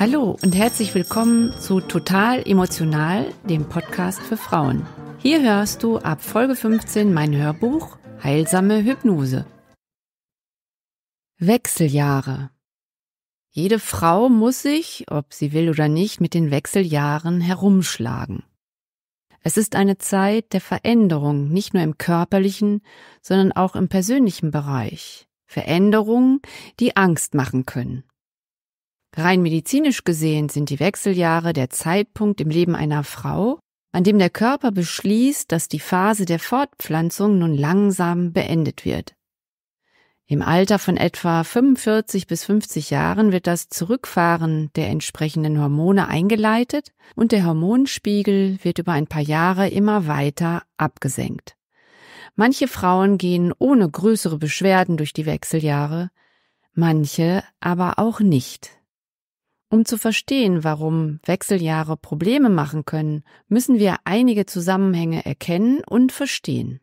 Hallo und herzlich willkommen zu Total Emotional, dem Podcast für Frauen. Hier hörst du ab Folge 15 mein Hörbuch Heilsame Hypnose. Wechseljahre. Jede Frau muss sich, ob sie will oder nicht, mit den Wechseljahren herumschlagen. Es ist eine Zeit der Veränderung, nicht nur im körperlichen, sondern auch im persönlichen Bereich. Veränderungen, die Angst machen können. Rein medizinisch gesehen sind die Wechseljahre der Zeitpunkt im Leben einer Frau, an dem der Körper beschließt, dass die Phase der Fortpflanzung nun langsam beendet wird. Im Alter von etwa 45 bis 50 Jahren wird das Zurückfahren der entsprechenden Hormone eingeleitet und der Hormonspiegel wird über ein paar Jahre immer weiter abgesenkt. Manche Frauen gehen ohne größere Beschwerden durch die Wechseljahre, manche aber auch nicht. Um zu verstehen, warum Wechseljahre Probleme machen können, müssen wir einige Zusammenhänge erkennen und verstehen.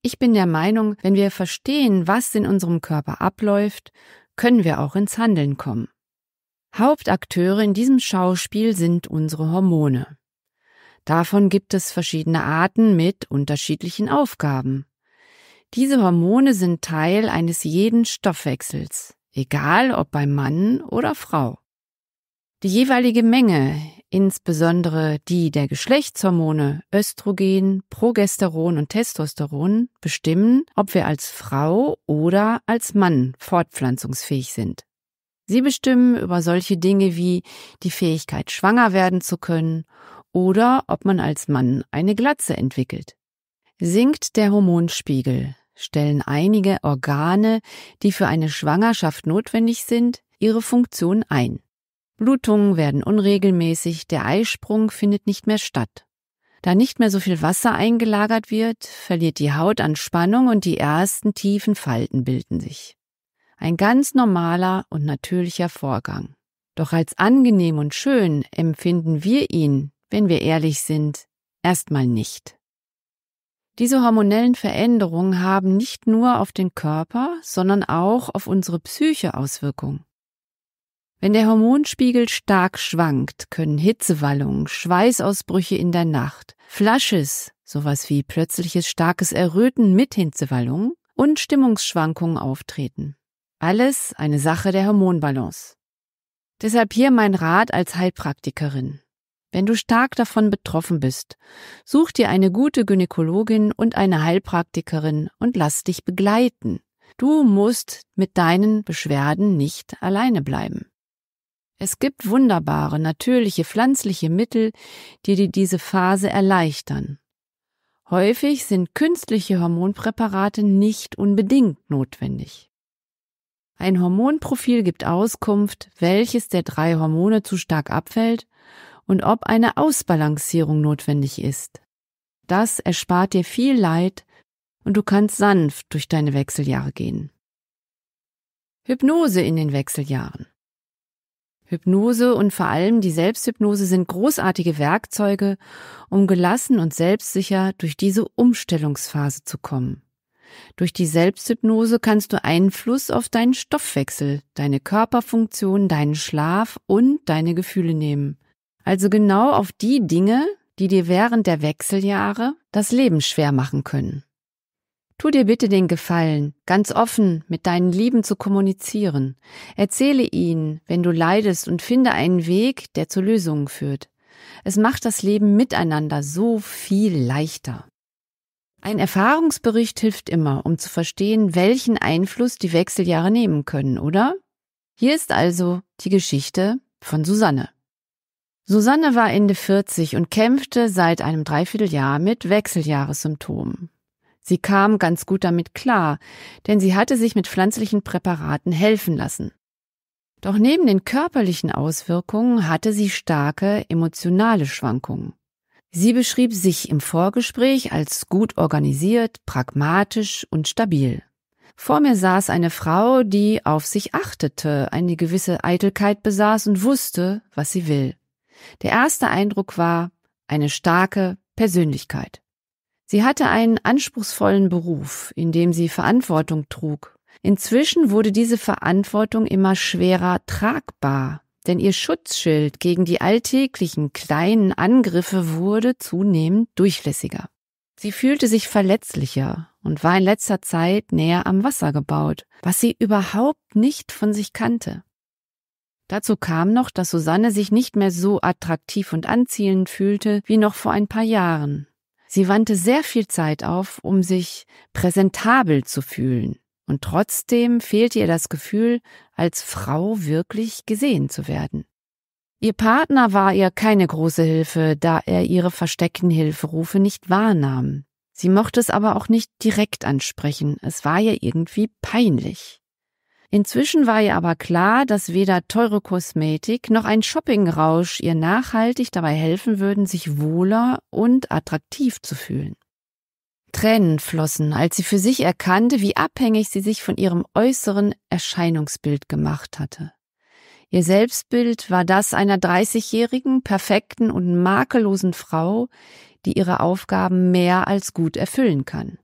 Ich bin der Meinung, wenn wir verstehen, was in unserem Körper abläuft, können wir auch ins Handeln kommen. Hauptakteure in diesem Schauspiel sind unsere Hormone. Davon gibt es verschiedene Arten mit unterschiedlichen Aufgaben. Diese Hormone sind Teil eines jeden Stoffwechsels, egal ob beim Mann oder Frau. Die jeweilige Menge, insbesondere die der Geschlechtshormone Östrogen, Progesteron und Testosteron, bestimmen, ob wir als Frau oder als Mann fortpflanzungsfähig sind. Sie bestimmen über solche Dinge wie die Fähigkeit, schwanger werden zu können oder ob man als Mann eine Glatze entwickelt. Sinkt der Hormonspiegel, stellen einige Organe, die für eine Schwangerschaft notwendig sind, ihre Funktion ein. Blutungen werden unregelmäßig, der Eisprung findet nicht mehr statt. Da nicht mehr so viel Wasser eingelagert wird, verliert die Haut an Spannung und die ersten tiefen Falten bilden sich. Ein ganz normaler und natürlicher Vorgang. Doch als angenehm und schön empfinden wir ihn, wenn wir ehrlich sind, erstmal nicht. Diese hormonellen Veränderungen haben nicht nur auf den Körper, sondern auch auf unsere Psyche Auswirkungen. Wenn der Hormonspiegel stark schwankt, können Hitzewallungen, Schweißausbrüche in der Nacht, Flasches, sowas wie plötzliches starkes Erröten mit Hitzewallungen und Stimmungsschwankungen auftreten. Alles eine Sache der Hormonbalance. Deshalb hier mein Rat als Heilpraktikerin. Wenn du stark davon betroffen bist, such dir eine gute Gynäkologin und eine Heilpraktikerin und lass dich begleiten. Du musst mit deinen Beschwerden nicht alleine bleiben. Es gibt wunderbare, natürliche, pflanzliche Mittel, die dir diese Phase erleichtern. Häufig sind künstliche Hormonpräparate nicht unbedingt notwendig. Ein Hormonprofil gibt Auskunft, welches der drei Hormone zu stark abfällt und ob eine Ausbalancierung notwendig ist. Das erspart dir viel Leid und du kannst sanft durch deine Wechseljahre gehen. Hypnose in den Wechseljahren. Hypnose und vor allem die Selbsthypnose sind großartige Werkzeuge, um gelassen und selbstsicher durch diese Umstellungsphase zu kommen. Durch die Selbsthypnose kannst du Einfluss auf deinen Stoffwechsel, deine Körperfunktion, deinen Schlaf und deine Gefühle nehmen. Also genau auf die Dinge, die dir während der Wechseljahre das Leben schwer machen können. Tu dir bitte den Gefallen, ganz offen mit deinen Lieben zu kommunizieren. Erzähle ihnen, wenn du leidest und finde einen Weg, der zu Lösungen führt. Es macht das Leben miteinander so viel leichter. Ein Erfahrungsbericht hilft immer, um zu verstehen, welchen Einfluss die Wechseljahre nehmen können, oder? Hier ist also die Geschichte von Susanne. Susanne war Ende 40 und kämpfte seit einem Dreivierteljahr mit Wechseljahressymptomen. Sie kam ganz gut damit klar, denn sie hatte sich mit pflanzlichen Präparaten helfen lassen. Doch neben den körperlichen Auswirkungen hatte sie starke emotionale Schwankungen. Sie beschrieb sich im Vorgespräch als gut organisiert, pragmatisch und stabil. Vor mir saß eine Frau, die auf sich achtete, eine gewisse Eitelkeit besaß und wusste, was sie will. Der erste Eindruck war eine starke Persönlichkeit. Sie hatte einen anspruchsvollen Beruf, in dem sie Verantwortung trug. Inzwischen wurde diese Verantwortung immer schwerer tragbar, denn ihr Schutzschild gegen die alltäglichen kleinen Angriffe wurde zunehmend durchlässiger. Sie fühlte sich verletzlicher und war in letzter Zeit näher am Wasser gebaut, was sie überhaupt nicht von sich kannte. Dazu kam noch, dass Susanne sich nicht mehr so attraktiv und anziehend fühlte wie noch vor ein paar Jahren, Sie wandte sehr viel Zeit auf, um sich präsentabel zu fühlen. Und trotzdem fehlte ihr das Gefühl, als Frau wirklich gesehen zu werden. Ihr Partner war ihr keine große Hilfe, da er ihre versteckten Hilferufe nicht wahrnahm. Sie mochte es aber auch nicht direkt ansprechen, es war ihr irgendwie peinlich. Inzwischen war ihr aber klar, dass weder teure Kosmetik noch ein Shoppingrausch ihr nachhaltig dabei helfen würden, sich wohler und attraktiv zu fühlen. Tränen flossen, als sie für sich erkannte, wie abhängig sie sich von ihrem äußeren Erscheinungsbild gemacht hatte. Ihr Selbstbild war das einer 30-jährigen, perfekten und makellosen Frau, die ihre Aufgaben mehr als gut erfüllen kann.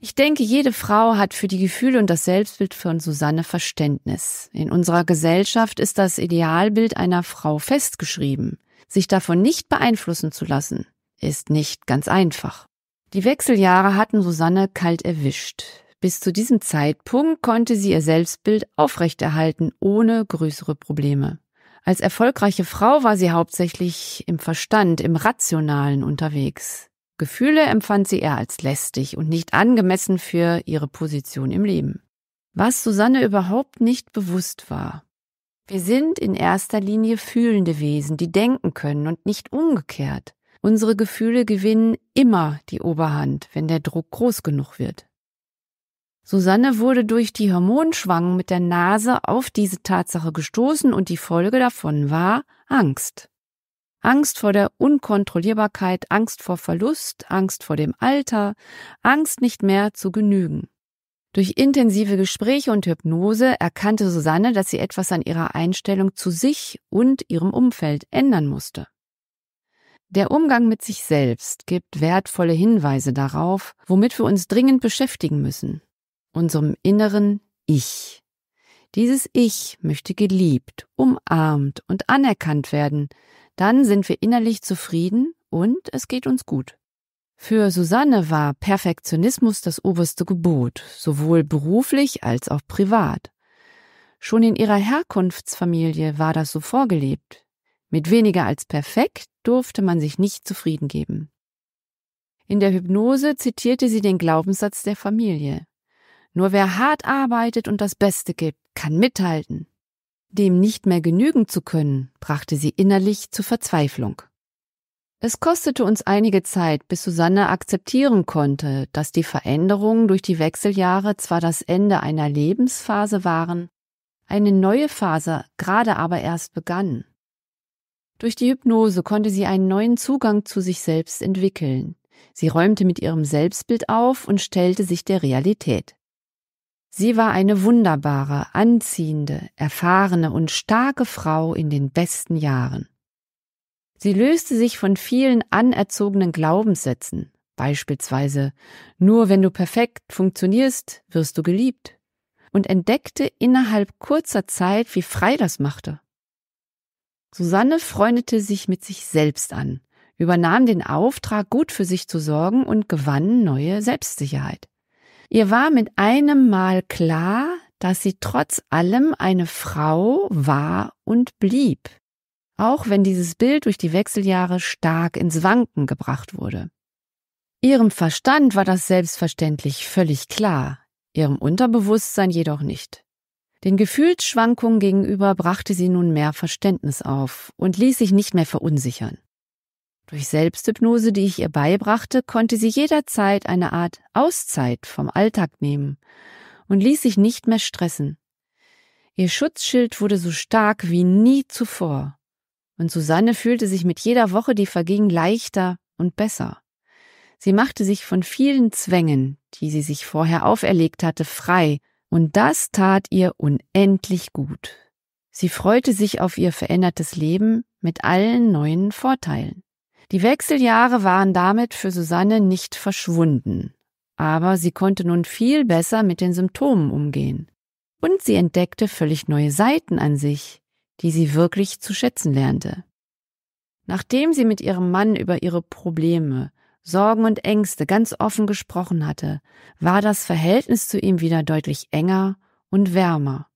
Ich denke, jede Frau hat für die Gefühle und das Selbstbild von Susanne Verständnis. In unserer Gesellschaft ist das Idealbild einer Frau festgeschrieben. Sich davon nicht beeinflussen zu lassen, ist nicht ganz einfach. Die Wechseljahre hatten Susanne kalt erwischt. Bis zu diesem Zeitpunkt konnte sie ihr Selbstbild aufrechterhalten, ohne größere Probleme. Als erfolgreiche Frau war sie hauptsächlich im Verstand, im Rationalen unterwegs. Gefühle empfand sie eher als lästig und nicht angemessen für ihre Position im Leben. Was Susanne überhaupt nicht bewusst war. Wir sind in erster Linie fühlende Wesen, die denken können und nicht umgekehrt. Unsere Gefühle gewinnen immer die Oberhand, wenn der Druck groß genug wird. Susanne wurde durch die Hormonschwangen mit der Nase auf diese Tatsache gestoßen und die Folge davon war Angst. Angst vor der Unkontrollierbarkeit, Angst vor Verlust, Angst vor dem Alter, Angst nicht mehr zu genügen. Durch intensive Gespräche und Hypnose erkannte Susanne, dass sie etwas an ihrer Einstellung zu sich und ihrem Umfeld ändern musste. Der Umgang mit sich selbst gibt wertvolle Hinweise darauf, womit wir uns dringend beschäftigen müssen, unserem inneren Ich. Dieses Ich möchte geliebt, umarmt und anerkannt werden, dann sind wir innerlich zufrieden und es geht uns gut. Für Susanne war Perfektionismus das oberste Gebot, sowohl beruflich als auch privat. Schon in ihrer Herkunftsfamilie war das so vorgelebt. Mit weniger als perfekt durfte man sich nicht zufrieden geben. In der Hypnose zitierte sie den Glaubenssatz der Familie. Nur wer hart arbeitet und das Beste gibt, kann mithalten. Dem nicht mehr genügen zu können, brachte sie innerlich zur Verzweiflung. Es kostete uns einige Zeit, bis Susanne akzeptieren konnte, dass die Veränderungen durch die Wechseljahre zwar das Ende einer Lebensphase waren, eine neue Phase gerade aber erst begann. Durch die Hypnose konnte sie einen neuen Zugang zu sich selbst entwickeln. Sie räumte mit ihrem Selbstbild auf und stellte sich der Realität. Sie war eine wunderbare, anziehende, erfahrene und starke Frau in den besten Jahren. Sie löste sich von vielen anerzogenen Glaubenssätzen, beispielsweise nur wenn du perfekt funktionierst, wirst du geliebt, und entdeckte innerhalb kurzer Zeit, wie frei das machte. Susanne freundete sich mit sich selbst an, übernahm den Auftrag, gut für sich zu sorgen und gewann neue Selbstsicherheit. Ihr war mit einem Mal klar, dass sie trotz allem eine Frau war und blieb, auch wenn dieses Bild durch die Wechseljahre stark ins Wanken gebracht wurde. Ihrem Verstand war das selbstverständlich völlig klar, ihrem Unterbewusstsein jedoch nicht. Den Gefühlsschwankungen gegenüber brachte sie nun mehr Verständnis auf und ließ sich nicht mehr verunsichern. Durch Selbsthypnose, die ich ihr beibrachte, konnte sie jederzeit eine Art Auszeit vom Alltag nehmen und ließ sich nicht mehr stressen. Ihr Schutzschild wurde so stark wie nie zuvor. Und Susanne fühlte sich mit jeder Woche, die verging, leichter und besser. Sie machte sich von vielen Zwängen, die sie sich vorher auferlegt hatte, frei, und das tat ihr unendlich gut. Sie freute sich auf ihr verändertes Leben mit allen neuen Vorteilen. Die Wechseljahre waren damit für Susanne nicht verschwunden, aber sie konnte nun viel besser mit den Symptomen umgehen. Und sie entdeckte völlig neue Seiten an sich, die sie wirklich zu schätzen lernte. Nachdem sie mit ihrem Mann über ihre Probleme, Sorgen und Ängste ganz offen gesprochen hatte, war das Verhältnis zu ihm wieder deutlich enger und wärmer.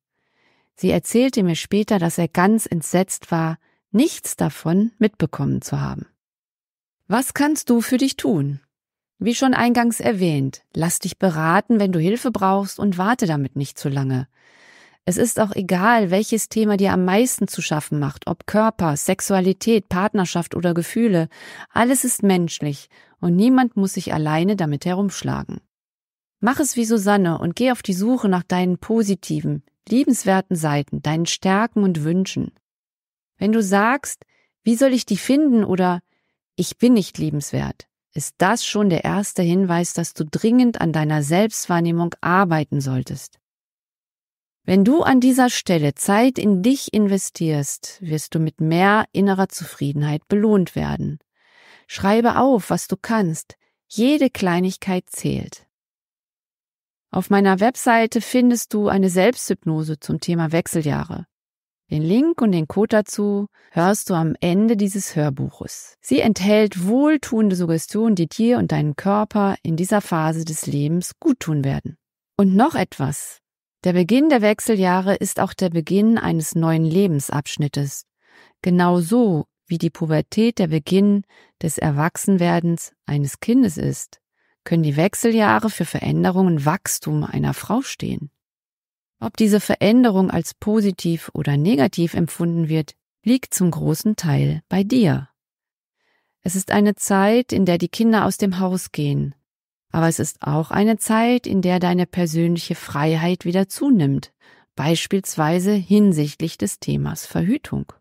Sie erzählte mir später, dass er ganz entsetzt war, nichts davon mitbekommen zu haben. Was kannst du für dich tun? Wie schon eingangs erwähnt, lass dich beraten, wenn du Hilfe brauchst und warte damit nicht zu lange. Es ist auch egal, welches Thema dir am meisten zu schaffen macht, ob Körper, Sexualität, Partnerschaft oder Gefühle, alles ist menschlich und niemand muss sich alleine damit herumschlagen. Mach es wie Susanne und geh auf die Suche nach deinen positiven, liebenswerten Seiten, deinen Stärken und Wünschen. Wenn du sagst, wie soll ich die finden oder ich bin nicht liebenswert, ist das schon der erste Hinweis, dass du dringend an deiner Selbstwahrnehmung arbeiten solltest. Wenn du an dieser Stelle Zeit in dich investierst, wirst du mit mehr innerer Zufriedenheit belohnt werden. Schreibe auf, was du kannst. Jede Kleinigkeit zählt. Auf meiner Webseite findest du eine Selbsthypnose zum Thema Wechseljahre. Den Link und den Code dazu hörst du am Ende dieses Hörbuches. Sie enthält wohltuende Suggestionen, die dir und deinen Körper in dieser Phase des Lebens guttun werden. Und noch etwas. Der Beginn der Wechseljahre ist auch der Beginn eines neuen Lebensabschnittes. Genauso wie die Pubertät der Beginn des Erwachsenwerdens eines Kindes ist, können die Wechseljahre für Veränderungen Wachstum einer Frau stehen. Ob diese Veränderung als positiv oder negativ empfunden wird, liegt zum großen Teil bei dir. Es ist eine Zeit, in der die Kinder aus dem Haus gehen, aber es ist auch eine Zeit, in der deine persönliche Freiheit wieder zunimmt, beispielsweise hinsichtlich des Themas Verhütung.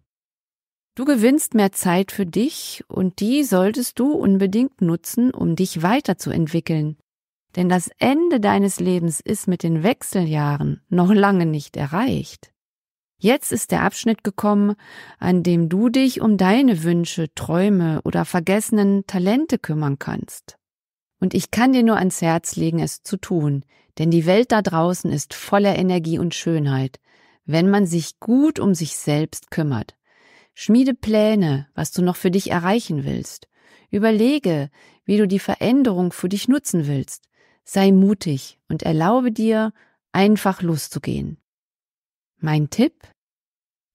Du gewinnst mehr Zeit für dich und die solltest du unbedingt nutzen, um dich weiterzuentwickeln, denn das Ende deines Lebens ist mit den Wechseljahren noch lange nicht erreicht. Jetzt ist der Abschnitt gekommen, an dem du dich um deine Wünsche, Träume oder vergessenen Talente kümmern kannst. Und ich kann dir nur ans Herz legen, es zu tun, denn die Welt da draußen ist voller Energie und Schönheit, wenn man sich gut um sich selbst kümmert. Schmiede Pläne, was du noch für dich erreichen willst. Überlege, wie du die Veränderung für dich nutzen willst sei mutig und erlaube dir, einfach loszugehen. Mein Tipp?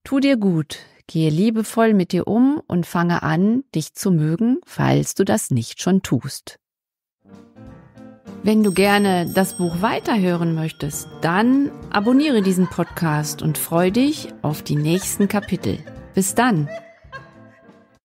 Tu dir gut, gehe liebevoll mit dir um und fange an, dich zu mögen, falls du das nicht schon tust. Wenn du gerne das Buch weiterhören möchtest, dann abonniere diesen Podcast und freue dich auf die nächsten Kapitel. Bis dann!